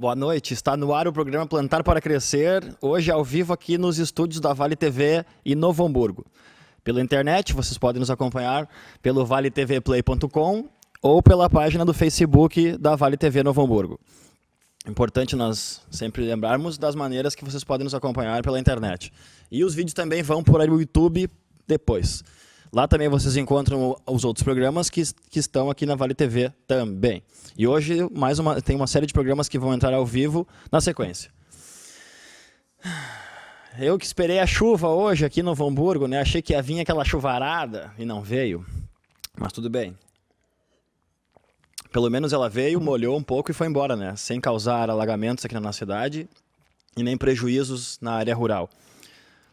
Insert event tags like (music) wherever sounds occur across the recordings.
Boa noite, está no ar o programa Plantar para Crescer, hoje ao vivo aqui nos estúdios da Vale TV em Novo Hamburgo. Pela internet, vocês podem nos acompanhar pelo valetvplay.com ou pela página do Facebook da Vale TV Novo Hamburgo. Importante nós sempre lembrarmos das maneiras que vocês podem nos acompanhar pela internet. E os vídeos também vão por aí no YouTube depois. Lá também vocês encontram os outros programas que, que estão aqui na Vale TV também. E hoje mais uma, tem uma série de programas que vão entrar ao vivo na sequência. Eu que esperei a chuva hoje aqui no Hamburgo, né? Achei que ia vir aquela chuvarada e não veio. Mas tudo bem. Pelo menos ela veio, molhou um pouco e foi embora, né? Sem causar alagamentos aqui na nossa cidade e nem prejuízos na área rural.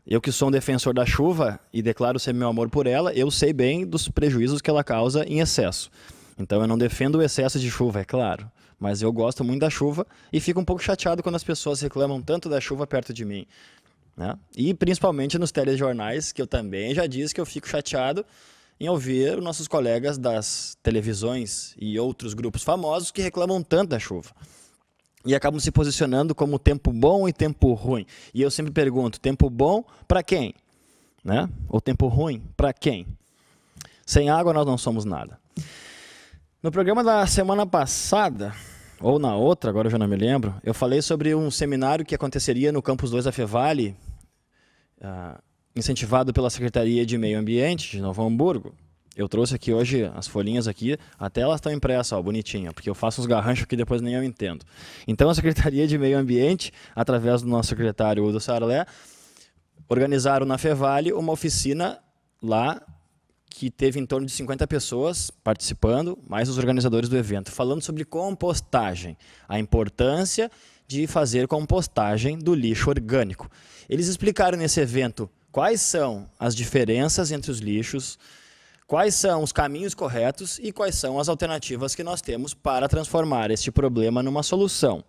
Eu que sou um defensor da chuva e declaro ser meu amor por ela, eu sei bem dos prejuízos que ela causa em excesso. Então eu não defendo o excesso de chuva, é claro, mas eu gosto muito da chuva e fico um pouco chateado quando as pessoas reclamam tanto da chuva perto de mim. Né? E principalmente nos telejornais, que eu também já disse que eu fico chateado em ouvir nossos colegas das televisões e outros grupos famosos que reclamam tanto da chuva e acabam se posicionando como tempo bom e tempo ruim. E eu sempre pergunto: tempo bom para quem? Né? Ou tempo ruim para quem? Sem água nós não somos nada. No programa da semana passada, ou na outra, agora eu já não me lembro, eu falei sobre um seminário que aconteceria no Campus 2 da Fevale, uh, incentivado pela Secretaria de Meio Ambiente de Novo Hamburgo. Eu trouxe aqui hoje as folhinhas aqui, até elas estão impressas, ó, bonitinha, porque eu faço uns garranchos que depois nem eu entendo. Então a Secretaria de Meio Ambiente, através do nosso secretário Udo Sarlé, organizaram na Fevale uma oficina lá que teve em torno de 50 pessoas participando, mais os organizadores do evento, falando sobre compostagem, a importância de fazer compostagem do lixo orgânico. Eles explicaram nesse evento quais são as diferenças entre os lixos Quais são os caminhos corretos e quais são as alternativas que nós temos para transformar este problema numa solução?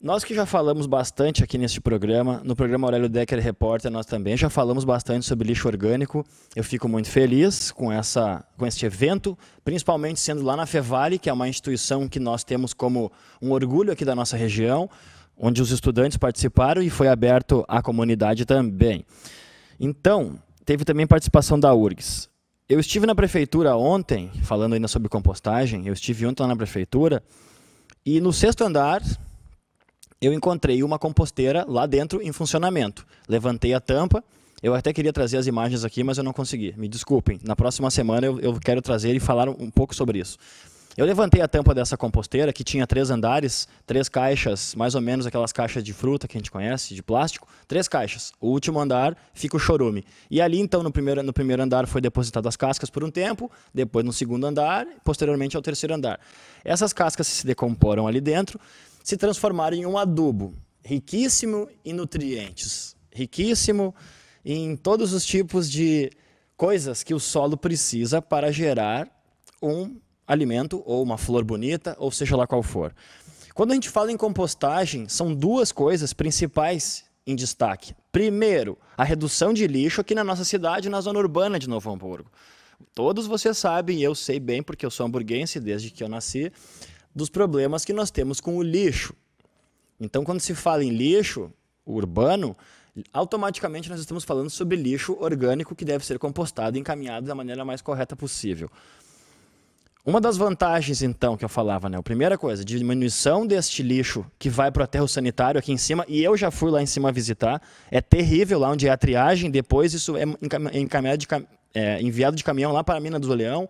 Nós que já falamos bastante aqui neste programa, no programa Aurélio Decker Repórter, nós também já falamos bastante sobre lixo orgânico. Eu fico muito feliz com, essa, com este evento, principalmente sendo lá na Fevale, que é uma instituição que nós temos como um orgulho aqui da nossa região, onde os estudantes participaram e foi aberto à comunidade também. Então, teve também participação da URGS. Eu estive na prefeitura ontem, falando ainda sobre compostagem, eu estive ontem lá na prefeitura, e no sexto andar eu encontrei uma composteira lá dentro em funcionamento. Levantei a tampa, eu até queria trazer as imagens aqui, mas eu não consegui. Me desculpem. Na próxima semana eu, eu quero trazer e falar um pouco sobre isso. Eu levantei a tampa dessa composteira, que tinha três andares, três caixas, mais ou menos aquelas caixas de fruta que a gente conhece, de plástico. Três caixas. O último andar fica o chorume. E ali, então, no primeiro, no primeiro andar foi depositado as cascas por um tempo, depois no segundo andar, posteriormente ao terceiro andar. Essas cascas se decomporam ali dentro, se transformaram em um adubo riquíssimo em nutrientes, riquíssimo em todos os tipos de coisas que o solo precisa para gerar um alimento, ou uma flor bonita, ou seja lá qual for. Quando a gente fala em compostagem, são duas coisas principais em destaque. Primeiro, a redução de lixo aqui na nossa cidade, na zona urbana de Novo Hamburgo. Todos vocês sabem, eu sei bem, porque eu sou hamburguense desde que eu nasci, dos problemas que nós temos com o lixo. Então, quando se fala em lixo urbano, automaticamente nós estamos falando sobre lixo orgânico que deve ser compostado e encaminhado da maneira mais correta possível. Uma das vantagens, então, que eu falava, né? A primeira coisa, diminuição deste lixo que vai para o aterro sanitário aqui em cima, e eu já fui lá em cima visitar. É terrível lá onde é a triagem, depois isso é encaminhado de, é, enviado de caminhão lá para a mina do Leão.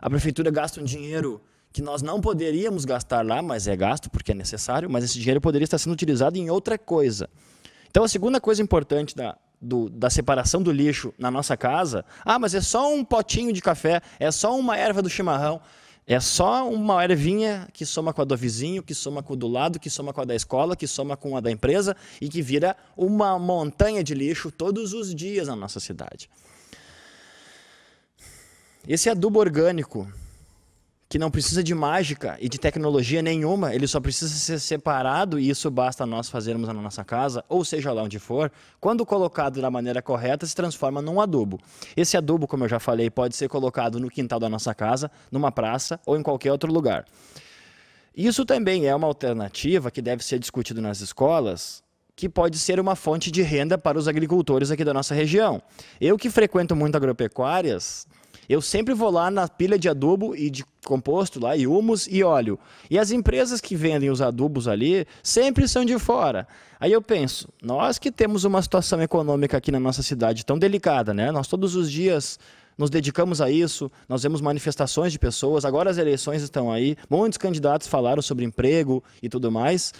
A prefeitura gasta um dinheiro que nós não poderíamos gastar lá, mas é gasto porque é necessário, mas esse dinheiro poderia estar sendo utilizado em outra coisa. Então, a segunda coisa importante da do, da separação do lixo na nossa casa, ah, mas é só um potinho de café, é só uma erva do chimarrão, é só uma ervinha que soma com a do vizinho, que soma com o do lado, que soma com a da escola, que soma com a da empresa e que vira uma montanha de lixo todos os dias na nossa cidade. Esse adubo orgânico que não precisa de mágica e de tecnologia nenhuma, ele só precisa ser separado e isso basta nós fazermos na nossa casa, ou seja lá onde for, quando colocado da maneira correta, se transforma num adubo. Esse adubo, como eu já falei, pode ser colocado no quintal da nossa casa, numa praça ou em qualquer outro lugar. Isso também é uma alternativa que deve ser discutido nas escolas, que pode ser uma fonte de renda para os agricultores aqui da nossa região. Eu que frequento muito agropecuárias, eu sempre vou lá na pilha de adubo e de composto lá, e humus e óleo. E as empresas que vendem os adubos ali sempre são de fora. Aí eu penso, nós que temos uma situação econômica aqui na nossa cidade tão delicada, né? Nós todos os dias nos dedicamos a isso, nós vemos manifestações de pessoas, agora as eleições estão aí, muitos candidatos falaram sobre emprego e tudo mais.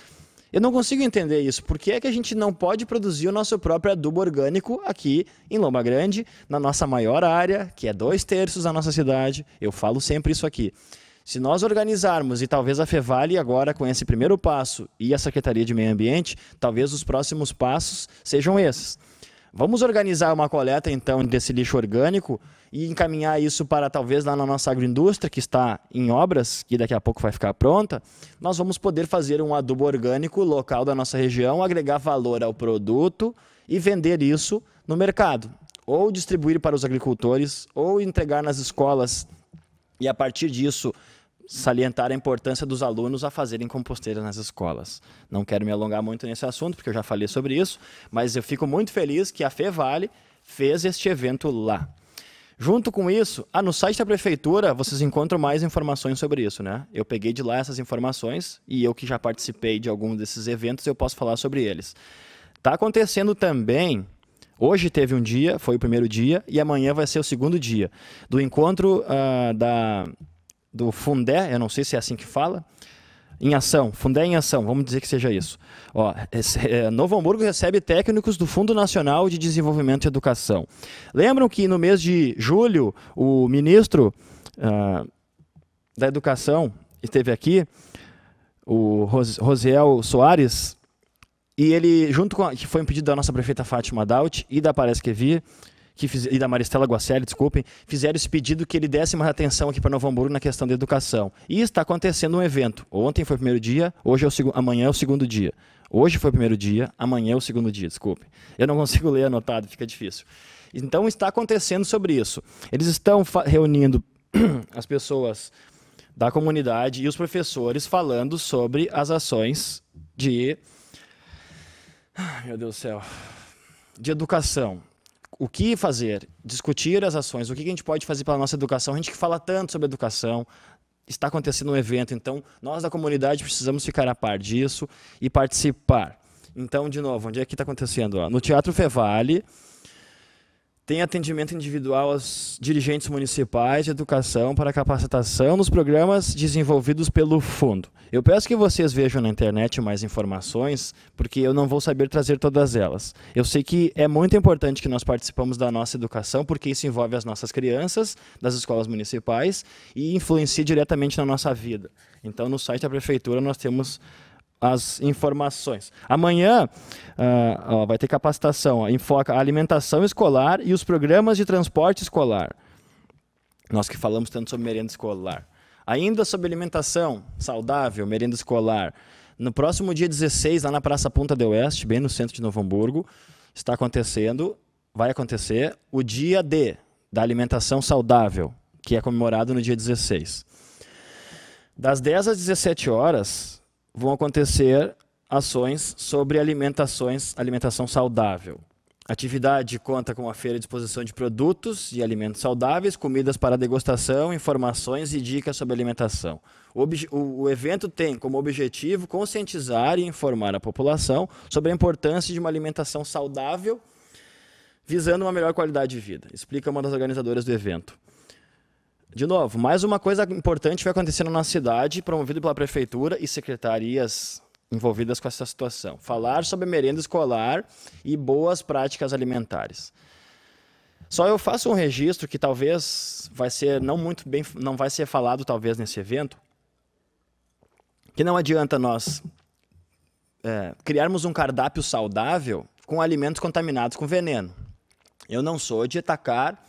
Eu não consigo entender isso. Por que é que a gente não pode produzir o nosso próprio adubo orgânico aqui em Lomba Grande, na nossa maior área, que é dois terços da nossa cidade? Eu falo sempre isso aqui. Se nós organizarmos, e talvez a Fevale agora com esse primeiro passo e a Secretaria de Meio Ambiente, talvez os próximos passos sejam esses. Vamos organizar uma coleta então desse lixo orgânico e encaminhar isso para talvez lá na nossa agroindústria, que está em obras, que daqui a pouco vai ficar pronta, nós vamos poder fazer um adubo orgânico local da nossa região, agregar valor ao produto e vender isso no mercado, ou distribuir para os agricultores, ou entregar nas escolas e a partir disso salientar a importância dos alunos a fazerem composteira nas escolas. Não quero me alongar muito nesse assunto, porque eu já falei sobre isso, mas eu fico muito feliz que a FEVALE fez este evento lá. Junto com isso, ah, no site da prefeitura vocês encontram mais informações sobre isso, né? Eu peguei de lá essas informações e eu que já participei de algum desses eventos, eu posso falar sobre eles. Tá acontecendo também Hoje teve um dia, foi o primeiro dia, e amanhã vai ser o segundo dia do encontro uh, da, do Fundé, eu não sei se é assim que fala, em ação, Fundé em ação, vamos dizer que seja isso. Ó, é, Novo Hamburgo recebe técnicos do Fundo Nacional de Desenvolvimento e Educação. Lembram que no mês de julho o ministro uh, da Educação esteve aqui, o Ros Rosiel Soares, e ele, junto com. A, que foi um pedido da nossa prefeita Fátima Daut e da Parece Que Vi, que fiz, e da Maristela Guacelli, desculpem, fizeram esse pedido que ele desse mais atenção aqui para Novo Hamburgo na questão da educação. E está acontecendo um evento. Ontem foi o primeiro dia, hoje é o segundo, amanhã é o segundo dia. Hoje foi o primeiro dia, amanhã é o segundo dia, desculpe. Eu não consigo ler anotado, fica difícil. Então está acontecendo sobre isso. Eles estão reunindo (clears throat) as pessoas da comunidade e os professores falando sobre as ações de meu Deus do céu. De educação o que fazer, discutir as ações, o que a gente pode fazer pela nossa educação. A gente que fala tanto sobre educação, está acontecendo um evento, então nós da comunidade precisamos ficar a par disso e participar. Então, de novo, onde é que está acontecendo? no Teatro Fevale, tem atendimento individual aos dirigentes municipais de educação para capacitação nos programas desenvolvidos pelo fundo. Eu peço que vocês vejam na internet mais informações, porque eu não vou saber trazer todas elas. Eu sei que é muito importante que nós participamos da nossa educação, porque isso envolve as nossas crianças das escolas municipais e influencia diretamente na nossa vida. Então, no site da prefeitura nós temos as informações. Amanhã uh, ó, vai ter capacitação, ó, enfoca a alimentação escolar e os programas de transporte escolar. Nós que falamos tanto sobre merenda escolar. Ainda sobre alimentação saudável, merenda escolar. No próximo dia 16, lá na Praça Ponta do Oeste, bem no centro de Novo Hamburgo, está acontecendo, vai acontecer, o dia D da alimentação saudável, que é comemorado no dia 16. Das 10 às 17 horas, vão acontecer ações sobre alimentações, alimentação saudável. A Atividade conta com a feira de exposição de produtos e alimentos saudáveis, comidas para degustação, informações e dicas sobre alimentação. O, o, evento tem como objetivo conscientizar e informar a população sobre a importância de uma alimentação saudável, visando uma melhor qualidade de vida, explica uma das organizadoras do evento. De novo, mais uma coisa importante vai acontecer na nossa cidade, promovido pela prefeitura e secretarias envolvidas com essa situação. Falar sobre merenda escolar e boas práticas alimentares. Só eu faço um registro que talvez vai ser não muito bem, não vai ser falado talvez nesse evento, que não adianta nós é, criarmos um cardápio saudável com alimentos contaminados com veneno. Eu não sou de atacar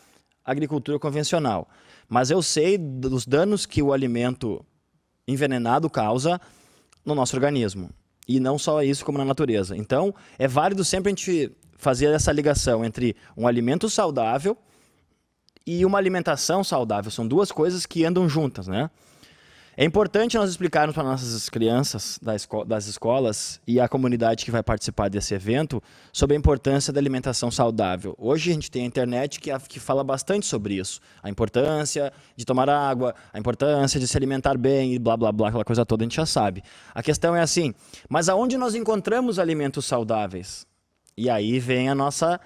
a agricultura convencional. Mas eu sei dos danos que o alimento envenenado causa no nosso organismo. E não só isso, como na natureza. Então, é válido sempre a gente fazer essa ligação entre um alimento saudável e uma alimentação saudável. São duas coisas que andam juntas, né? É importante nós explicarmos para nossas crianças das escolas e a comunidade que vai participar desse evento sobre a importância da alimentação saudável. Hoje a gente tem a internet que, fala bastante sobre isso. A importância de tomar água, a importância de se alimentar bem e blá blá blá, aquela coisa toda a gente já sabe. A questão é assim, mas aonde nós encontramos alimentos saudáveis? E aí vem a nossa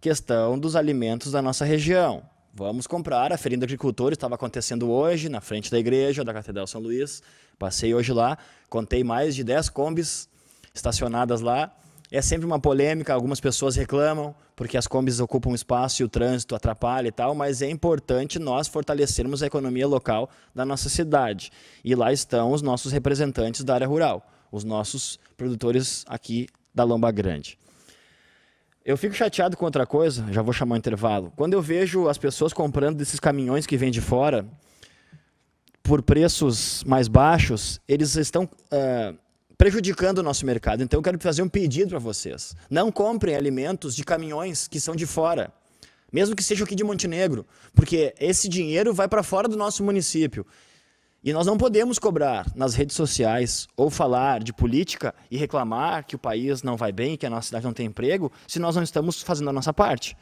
questão dos alimentos da nossa região vamos comprar. A Feirinha do Agricultor estava acontecendo hoje, na frente da igreja, da Catedral São Luís. Passei hoje lá, contei mais de 10 combis estacionadas lá. É sempre uma polêmica, algumas pessoas reclamam, porque as combis ocupam espaço e o trânsito atrapalha e tal, mas é importante nós fortalecermos a economia local da nossa cidade. E lá estão os nossos representantes da área rural, os nossos produtores aqui da Lomba Grande. Eu fico chateado com outra coisa, já vou chamar o intervalo. Quando eu vejo as pessoas comprando desses caminhões que vêm de fora por preços mais baixos, eles estão uh, prejudicando o nosso mercado. Então eu quero fazer um pedido para vocês. Não comprem alimentos de caminhões que são de fora mesmo que seja aqui de Montenegro, porque esse dinheiro vai para fora do nosso município. E nós não podemos cobrar nas redes sociais ou falar de política e reclamar que o país não vai bem, que a nossa cidade não tem emprego, se nós não estamos fazendo a nossa parte.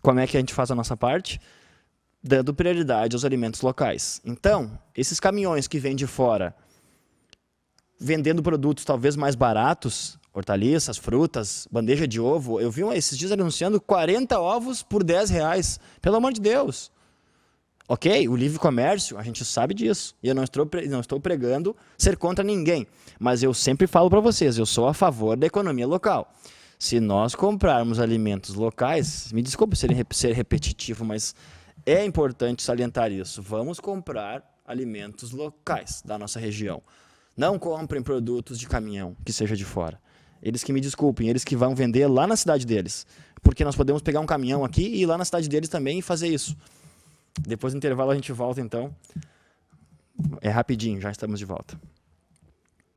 Como é que a gente faz a nossa parte? Dando prioridade aos alimentos locais. Então, esses caminhões que vêm de fora vendendo produtos talvez mais baratos, hortaliças, frutas, bandeja de ovo. Eu vi esses dias anunciando 40 ovos por 10 reais. Pelo amor de Deus! Ok, o livre comércio, a gente sabe disso. E eu não estou, não estou pregando ser contra ninguém. Mas eu sempre falo para vocês, eu sou a favor da economia local. Se nós comprarmos alimentos locais, me desculpe ser, ser repetitivo, mas é importante salientar isso. Vamos comprar alimentos locais da nossa região. Não comprem produtos de caminhão que seja de fora. Eles que me desculpem, eles que vão vender lá na cidade deles. Porque nós podemos pegar um caminhão aqui e ir lá na cidade deles também e fazer isso. Depois do intervalo a gente volta então. É rapidinho, já estamos de volta.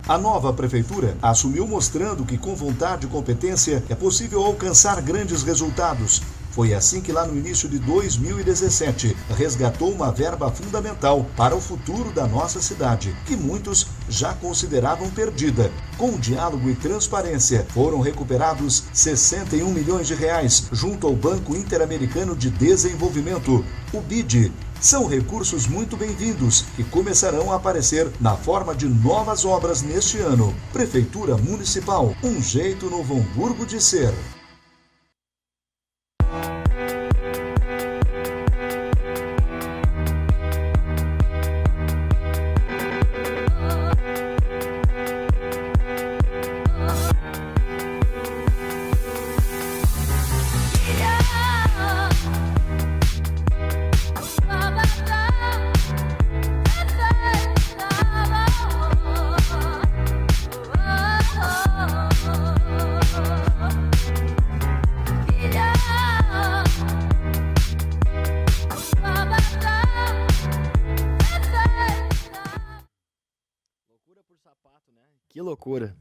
A nova prefeitura assumiu mostrando que com vontade e competência é possível alcançar grandes resultados foi assim que, lá no início de 2017, resgatou uma verba fundamental para o futuro da nossa cidade, que muitos já consideravam perdida. Com diálogo e transparência, foram recuperados 61 milhões de reais junto ao Banco Interamericano de Desenvolvimento, o BID, são recursos muito bem-vindos que começarão a aparecer na forma de novas obras neste ano. Prefeitura Municipal, um jeito Novo Hamburgo de ser. loucura.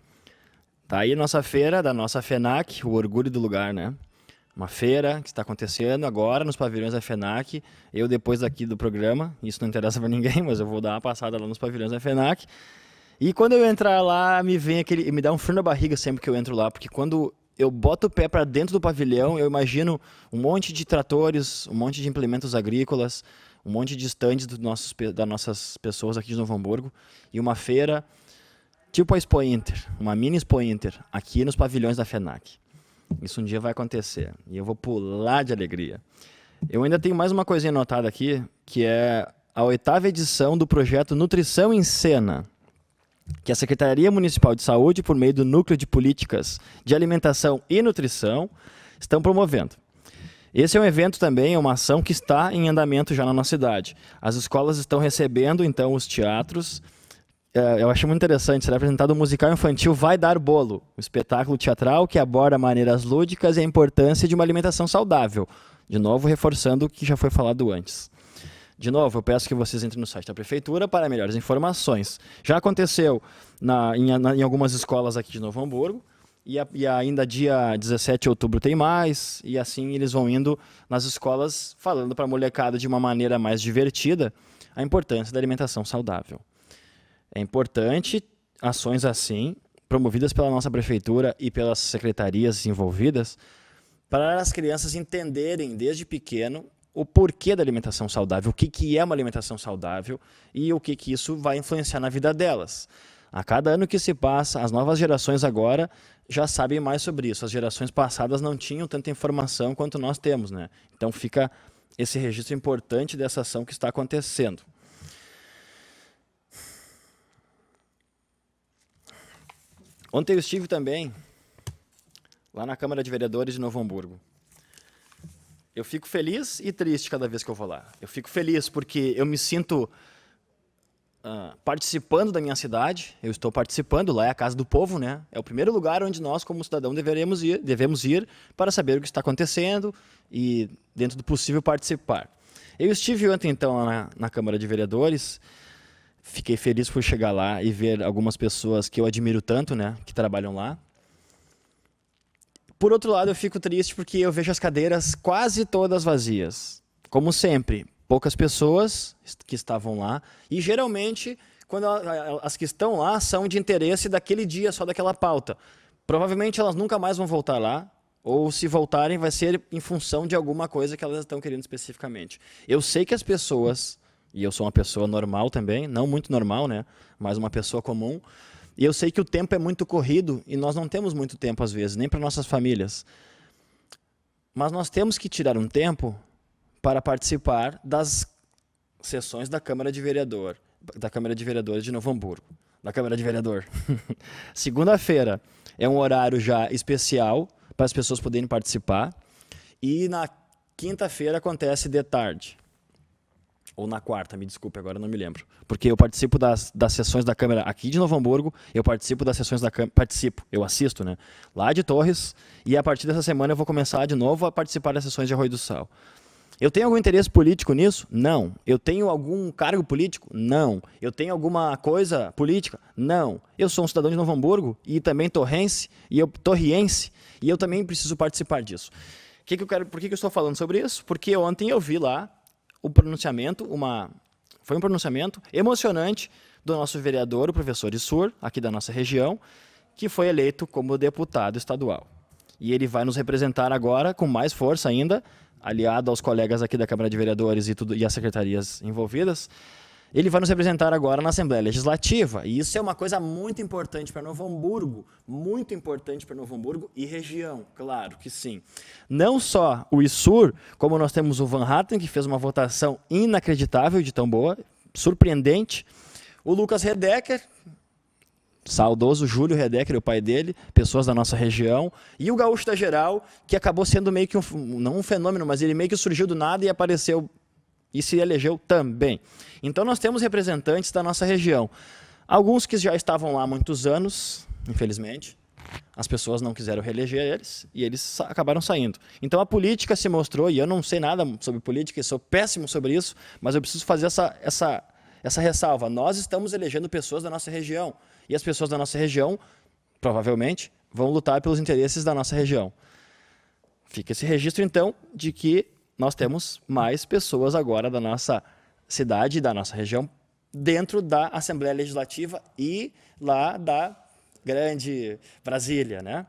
Tá aí a nossa feira, da nossa FENAC, o orgulho do lugar, né? Uma feira que está acontecendo agora nos pavilhões da FENAC. Eu, depois aqui do programa, isso não interessa para ninguém, mas eu vou dar uma passada lá nos pavilhões da FENAC. E quando eu entrar lá, me vem aquele. me dá um frio na barriga sempre que eu entro lá, porque quando eu boto o pé para dentro do pavilhão, eu imagino um monte de tratores, um monte de implementos agrícolas, um monte de estandes nossos, das nossas pessoas aqui de Novo Hamburgo e uma feira Tipo a Expo Inter, uma mini Expo Inter, aqui nos pavilhões da FENAC. Isso um dia vai acontecer e eu vou pular de alegria. Eu ainda tenho mais uma coisinha anotada aqui, que é a oitava edição do projeto Nutrição em Cena, que a Secretaria Municipal de Saúde, por meio do Núcleo de Políticas de Alimentação e Nutrição, estão promovendo. Esse é um evento também, é uma ação que está em andamento já na nossa cidade. As escolas estão recebendo, então, os teatros é, eu acho muito interessante, será apresentado o um musical infantil Vai Dar Bolo, um espetáculo teatral que aborda maneiras lúdicas e a importância de uma alimentação saudável. De novo, reforçando o que já foi falado antes. De novo, eu peço que vocês entrem no site da prefeitura para melhores informações. Já aconteceu na, em, na, em, algumas escolas aqui de Novo Hamburgo, e, a, e, ainda dia 17 de outubro tem mais, e assim eles vão indo nas escolas falando para a molecada de uma maneira mais divertida a importância da alimentação saudável. É importante ações assim, promovidas pela nossa prefeitura e pelas secretarias envolvidas, para as crianças entenderem desde pequeno o porquê da alimentação saudável, o que, que é uma alimentação saudável e o que, que isso vai influenciar na vida delas. A cada ano que se passa, as novas gerações agora já sabem mais sobre isso. As gerações passadas não tinham tanta informação quanto nós temos, né? Então fica esse registro importante dessa ação que está acontecendo. Ontem eu estive também lá na Câmara de Vereadores de Novo Hamburgo. Eu fico feliz e triste cada vez que eu vou lá. Eu fico feliz porque eu me sinto uh, participando da minha cidade. Eu estou participando lá é a casa do povo, né? É o primeiro lugar onde nós, como cidadão, deveremos ir, devemos ir para saber o que está acontecendo e, dentro do possível, participar. Eu estive ontem então na, na Câmara de Vereadores Fiquei feliz por chegar lá e ver algumas pessoas que eu admiro tanto, né, que trabalham lá. Por outro lado, eu fico triste porque eu vejo as cadeiras quase todas vazias. Como sempre, poucas pessoas que estavam lá e geralmente quando as que estão lá são de interesse daquele dia, só daquela pauta. Provavelmente elas nunca mais vão voltar lá, ou se voltarem vai ser em função de alguma coisa que elas estão querendo especificamente. Eu sei que as pessoas e eu sou uma pessoa normal também, não muito normal, né? Mas uma pessoa comum. E eu sei que o tempo é muito corrido e nós não temos muito tempo às vezes, nem para nossas famílias. Mas nós temos que tirar um tempo para participar das sessões da Câmara de Vereador, da Câmara de Vereadores de Novo Hamburgo, da Câmara de Vereador. (laughs) Segunda-feira é um horário já especial para as pessoas poderem participar. E na quinta-feira acontece de tarde. Ou na quarta, me desculpe, agora não me lembro. Porque eu participo das, das sessões da Câmara aqui de Novo Hamburgo, eu participo das sessões da Câmara. Participo, eu assisto, né? Lá de Torres, e a partir dessa semana eu vou começar de novo a participar das sessões de Arroio do Sal. Eu tenho algum interesse político nisso? Não. Eu tenho algum cargo político? Não. Eu tenho alguma coisa política? Não. Eu sou um cidadão de Novo Hamburgo e também torrense e eu torriense e eu também preciso participar disso. Que que eu quero, por que, que eu estou falando sobre isso? Porque ontem eu vi lá o pronunciamento, uma foi um pronunciamento emocionante do nosso vereador, o professor Issur, aqui da nossa região, que foi eleito como deputado estadual. E ele vai nos representar agora com mais força ainda, aliado aos colegas aqui da Câmara de Vereadores e, tudo, e as secretarias envolvidas, ele vai nos representar agora na Assembleia Legislativa. E isso é uma coisa muito importante para Novo Hamburgo, muito importante para Novo Hamburgo e região, claro que sim. Não só o ISUR, como nós temos o Van Hatten, que fez uma votação inacreditável de tão boa, surpreendente. O Lucas Redecker, saudoso Júlio Redecker, o pai dele, pessoas da nossa região, e o Gaúcho da Geral, que acabou sendo meio que um, não um fenômeno, mas ele meio que surgiu do nada e apareceu e se elegeu também. Então nós temos representantes da nossa região. Alguns que já estavam lá há muitos anos, infelizmente. As pessoas não quiseram reeleger eles e eles acabaram saindo. Então a política se mostrou, e eu não sei nada sobre política, sou péssimo sobre isso, mas eu preciso fazer essa, essa, essa ressalva. Nós estamos elegendo pessoas da nossa região. E as pessoas da nossa região, provavelmente, vão lutar pelos interesses da nossa região. Fica esse registro, então, de que nós temos mais pessoas agora da nossa cidade, da nossa região, dentro da Assembleia Legislativa e lá da grande Brasília, né?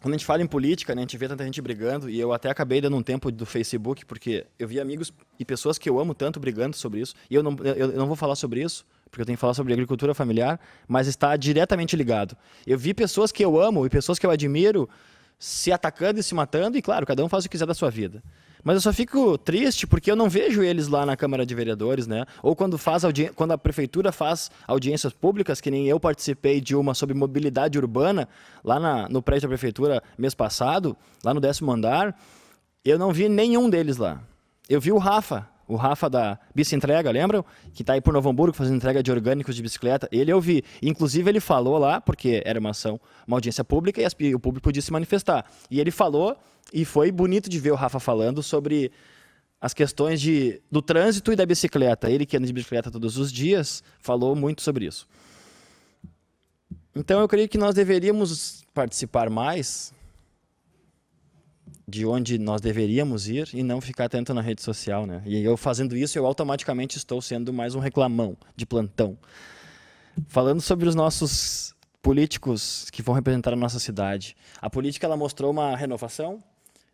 Quando a gente fala em política, né, a gente vê tanta gente brigando, e eu até acabei dando um tempo do Facebook, porque eu vi amigos e pessoas que eu amo tanto brigando sobre isso, e eu não, eu, eu não vou falar sobre isso, porque eu tenho que falar sobre agricultura familiar, mas está diretamente ligado. Eu vi pessoas que eu amo e pessoas que eu admiro se atacando e se matando, e claro, cada um faz o que quiser da sua vida. Mas eu só fico triste porque eu não vejo eles lá na Câmara de Vereadores, né? Ou quando, faz audi... quando a prefeitura faz audiências públicas, que nem eu participei de uma sobre mobilidade urbana lá na... no prédio da prefeitura mês passado, lá no décimo andar, eu não vi nenhum deles lá. Eu vi o Rafa, o Rafa da Bici Entrega, lembram? Que está aí por Novo Hamburgo fazendo entrega de orgânicos de bicicleta. Ele eu vi. Inclusive, ele falou lá, porque era uma ação, uma audiência pública e o público podia se manifestar. E ele falou, e foi bonito de ver o Rafa falando sobre as questões de, do trânsito e da bicicleta. Ele que anda de bicicleta todos os dias falou muito sobre isso. Então eu creio que nós deveríamos participar mais de onde nós deveríamos ir e não ficar atento na rede social, né? E eu fazendo isso, eu automaticamente estou sendo mais um reclamão de plantão. Falando sobre os nossos políticos que vão representar a nossa cidade. A política ela mostrou uma renovação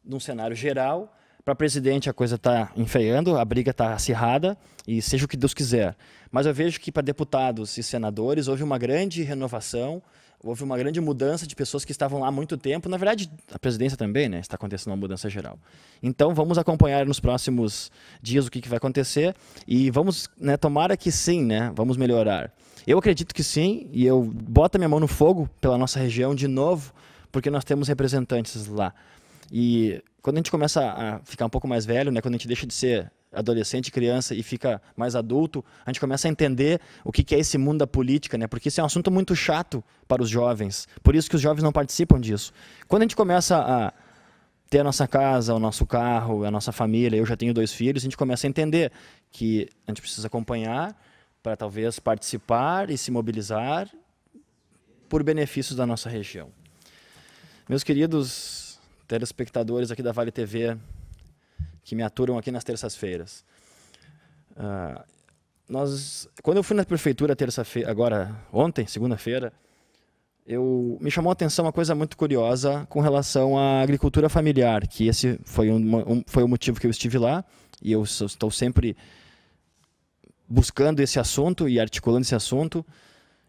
num cenário geral. Para presidente a coisa está enfeiando, a briga está acirrada e seja o que Deus quiser. Mas eu vejo que para deputados e senadores houve uma grande renovação houve uma grande mudança de pessoas que estavam lá há muito tempo. Na verdade, a presidência também, né? Está acontecendo uma mudança geral. Então, vamos acompanhar nos próximos dias o que, que vai acontecer e vamos, né? Tomara que sim, né? Vamos melhorar. Eu acredito que sim e eu boto minha mão no fogo pela nossa região de novo, porque nós temos representantes lá. E quando a gente começa a ficar um pouco mais velho, né? Quando a gente deixa de ser adolescente, criança e fica mais adulto, a gente começa a entender o que é esse mundo da política, né? Porque isso é um assunto muito chato para os jovens. Por isso que os jovens não participam disso. Quando a gente começa a ter a nossa casa, o nosso carro, a nossa família, eu já tenho dois filhos, a gente começa a entender que a gente precisa acompanhar para talvez participar e se mobilizar por benefícios da nossa região. Meus queridos telespectadores aqui da Vale TV, que me aturam aqui nas terças-feiras. Uh, nós, quando eu fui na prefeitura terça-feira, agora ontem, segunda-feira, eu me chamou a atenção uma coisa muito curiosa com relação à agricultura familiar, que esse foi um, um foi o motivo que eu estive lá e eu estou sempre buscando esse assunto e articulando esse assunto.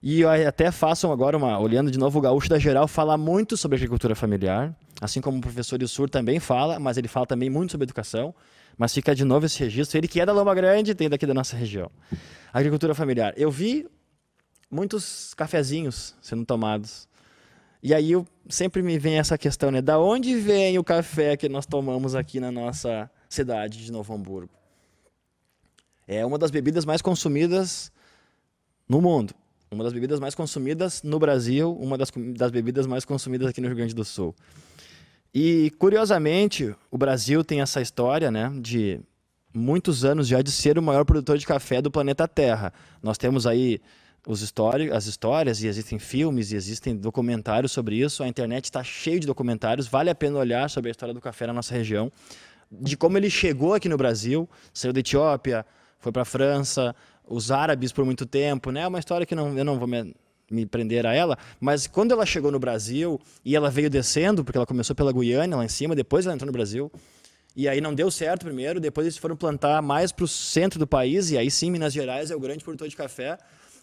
E até façam agora uma olhando de novo o gaúcho da geral falar muito sobre agricultura familiar assim como o professor Isur também fala, mas ele fala também muito sobre educação, mas fica de novo esse registro, ele que é da Loma Grande, tem daqui da nossa região. Agricultura familiar. Eu vi muitos cafezinhos sendo tomados. E aí eu, sempre me vem essa questão, né? Da onde vem o café que nós tomamos aqui na nossa cidade de Novo Hamburgo? É uma das bebidas mais consumidas no mundo. Uma das bebidas mais consumidas no Brasil, uma das, das bebidas mais consumidas aqui no Rio Grande do Sul. E curiosamente, o Brasil tem essa história, né, de muitos anos já de ser o maior produtor de café do planeta Terra. Nós temos aí os histórios, as histórias e existem filmes e existem documentários sobre isso. A internet está cheia de documentários. Vale a pena olhar sobre a história do café na nossa região, de como ele chegou aqui no Brasil, saiu da Etiópia, foi para a França, os árabes por muito tempo, né? É uma história que não, eu não vou me me prender a ela, mas quando ela chegou no Brasil e ela veio descendo, porque ela começou pela Guiana lá em cima, depois ela entrou no Brasil, e aí não deu certo primeiro, depois eles foram plantar mais para o centro do país, e aí sim Minas Gerais é o grande produtor de café.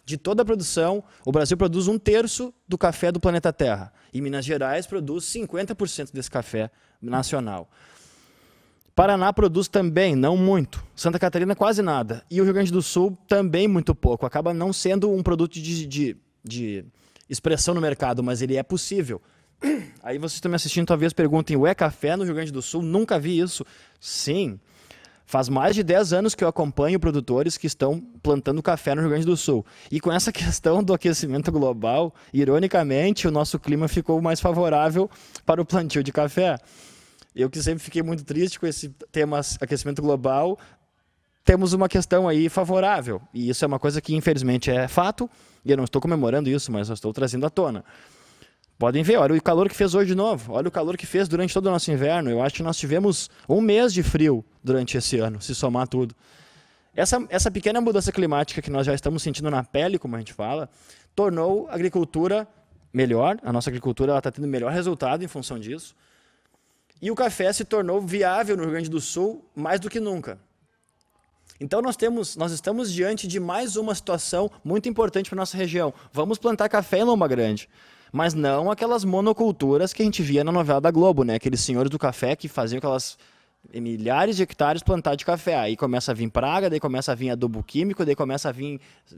De toda a produção, o Brasil produz um terço do café do planeta Terra, e Minas Gerais produz 50% desse café nacional. Paraná produz também, não muito. Santa Catarina, quase nada. E o Rio Grande do Sul também muito pouco. Acaba não sendo um produto de, de de expressão no mercado, mas ele é possível. (clears throat) Aí vocês estão me assistindo, talvez perguntem: Ué, café no Rio Grande do Sul? Nunca vi isso. Sim. Faz mais de 10 anos que eu acompanho produtores que estão plantando café no Rio Grande do Sul. E com essa (laughs) questão do aquecimento global, ironicamente, o nosso clima ficou mais favorável para o plantio de café. Eu que sempre fiquei muito triste com esse tema aquecimento global, temos uma questão aí favorável. E isso é uma coisa que, infelizmente, é fato. E eu não estou comemorando isso, mas eu estou trazendo à tona. Podem ver, olha o calor que fez hoje de novo. Olha o calor que fez durante todo o nosso inverno. Eu acho que nós tivemos um mês de frio durante esse ano, se somar tudo. Essa, essa pequena mudança climática que nós já estamos sentindo na pele, como a gente fala, tornou a agricultura melhor. A nossa agricultura está tendo melhor resultado em função disso. E o café se tornou viável no Rio Grande do Sul mais do que nunca. Então nós temos, nós estamos diante de mais uma situação muito importante para nossa região. Vamos plantar café em Loma Grande mas não aquelas monoculturas que a gente via na novela da Globo, né? Aqueles senhores do café que faziam aquelas milhares de hectares plantar de café. Aí começa a vir praga, daí começa a vir adubo químico, daí começa a vir. Eh,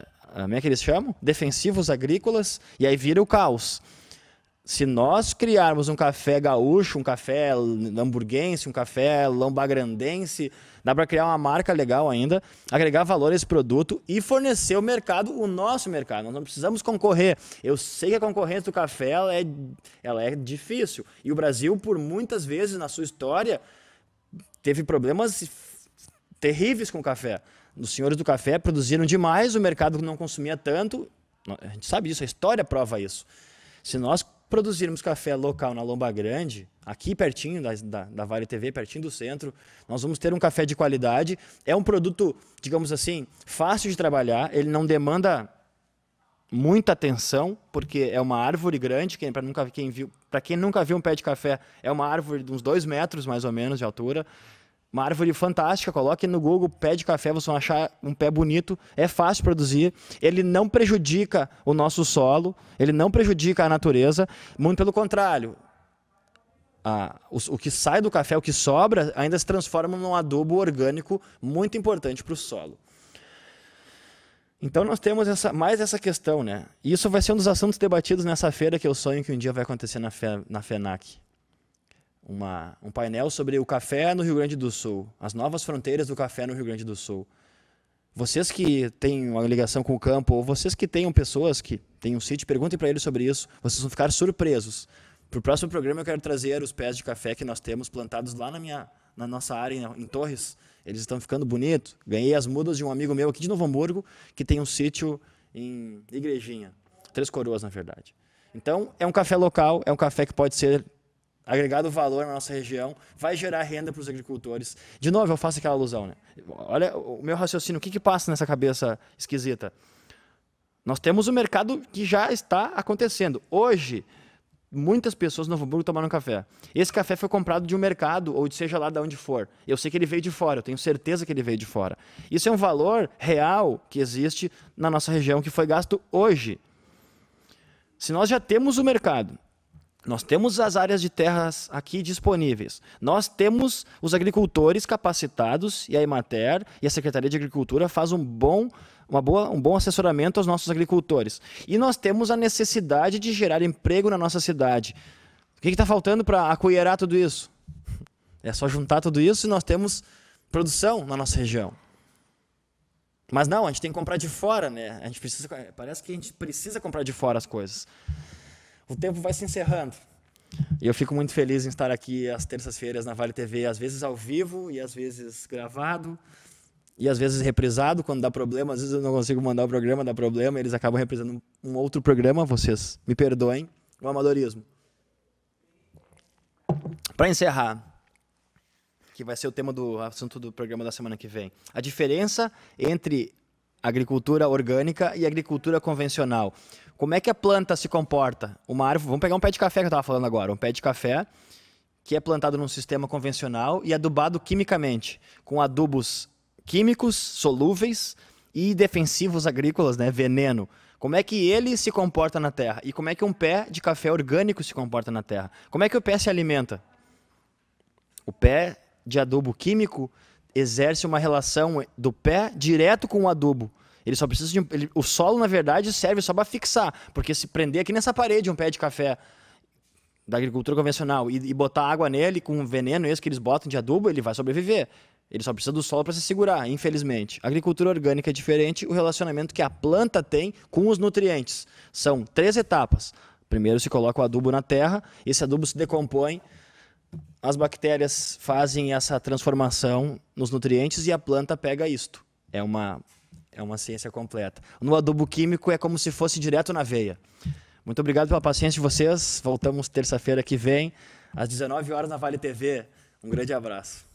eh, como é que eles chamam? Defensivos agrícolas, e aí vira o caos se nós criarmos um café gaúcho, um café hamburguense, um café lombagrandense, dá para criar uma marca legal ainda, agregar valor a esse produto e fornecer o mercado, o nosso mercado. Nós não precisamos concorrer. Eu sei que a concorrência do café ela é, ela é difícil. E o Brasil, por muitas vezes na sua história, teve problemas terríveis com o café. Os senhores do café produziram demais, o mercado não consumia tanto. A gente sabe disso, a história prova isso. Se nós produzirmos café local na Lomba Grande, aqui pertinho da, da, da, Vale TV, pertinho do centro, nós vamos ter um café de qualidade. É um produto, digamos assim, fácil de trabalhar, ele não demanda muita atenção, porque é uma árvore grande, quem, para quem, viu, quem nunca viu um pé de café, é uma árvore de uns dois metros, mais ou menos, de altura. Uma árvore fantástica, coloque no Google pé de café, vocês vão achar um pé bonito, é fácil produzir, ele não prejudica o nosso solo, ele não prejudica a natureza, muito pelo contrário. A, o, o que sai do café, o que sobra, ainda se transforma num adubo orgânico muito importante para o solo. Então nós temos essa, mais essa questão, né? E isso vai ser um dos assuntos debatidos nessa feira que eu sonho que um dia vai acontecer na, Fe, na FENAC uma, um painel sobre o café no Rio Grande do Sul, as novas fronteiras do café no Rio Grande do Sul. Vocês que têm uma ligação com o campo, ou vocês que tenham pessoas que têm um sítio, perguntem para eles sobre isso, vocês vão ficar surpresos. Para o próximo programa, eu quero trazer os pés de café que nós temos plantados lá na, minha, na nossa área, em Torres. Eles estão ficando bonitos. Ganhei as mudas de um amigo meu aqui de Novo Hamburgo, que tem um sítio em Igrejinha. Três Coroas, na verdade. Então, é um café local, é um café que pode ser agregado valor na nossa região, vai gerar renda para os agricultores. De novo, eu faço aquela alusão, né? Olha o meu raciocínio, o que, que passa nessa cabeça esquisita? Nós temos um mercado que já está acontecendo. Hoje, muitas pessoas no Novo Hamburgo tomaram café. Esse café foi comprado de um mercado, ou de seja lá de onde for. Eu sei que ele veio de fora, eu tenho certeza que ele veio de fora. Isso é um valor real que existe na nossa região, que foi gasto hoje. Se nós já temos o mercado, nós temos as áreas de terras aqui disponíveis. Nós temos os agricultores capacitados e a Emater e a Secretaria de Agricultura faz um bom, uma boa, um bom assessoramento aos nossos agricultores. E nós temos a necessidade de gerar emprego na nossa cidade. O que está faltando para acolherar tudo isso? É só juntar tudo isso e nós temos produção na nossa região. Mas não, a gente tem que comprar de fora, né? A gente precisa, parece que a gente precisa comprar de fora as coisas o tempo vai se encerrando. E eu fico muito feliz em estar aqui às terças-feiras na Vale TV, às vezes ao vivo e às vezes gravado. E às vezes reprisado, quando dá problema. Às vezes eu não consigo mandar o programa, dá problema. Eles acabam reprisando um outro programa. Vocês me perdoem. O amadorismo. Para encerrar, que vai ser o tema do assunto do programa da semana que vem. A diferença entre agricultura orgânica e agricultura convencional. Como é que a planta se comporta? Uma árvore, vamos pegar um pé de café que eu estava falando agora, um pé de café que é plantado num sistema convencional e adubado quimicamente, com adubos químicos solúveis e defensivos agrícolas, né, veneno. Como é que ele se comporta na terra? E como é que um pé de café orgânico se comporta na terra? Como é que o pé se alimenta? O pé de adubo químico exerce uma relação do pé direto com o adubo. Ele só precisa de um, ele, o solo, na verdade, serve só para fixar, porque se prender aqui é nessa parede um pé de café da agricultura convencional e, e botar água nele com um veneno esse que eles botam de adubo, ele vai sobreviver. Ele só precisa do solo para se segurar, infelizmente. A agricultura orgânica é diferente o relacionamento que a planta tem com os nutrientes. São três etapas. Primeiro se coloca o adubo na terra, esse adubo se decompõe, as bactérias fazem essa transformação nos nutrientes e a planta pega isto. É uma é uma ciência completa. No adubo químico é como se fosse direto na veia. Muito obrigado pela paciência de vocês. Voltamos terça-feira que vem, às 19 horas na Vale TV. Um grande abraço.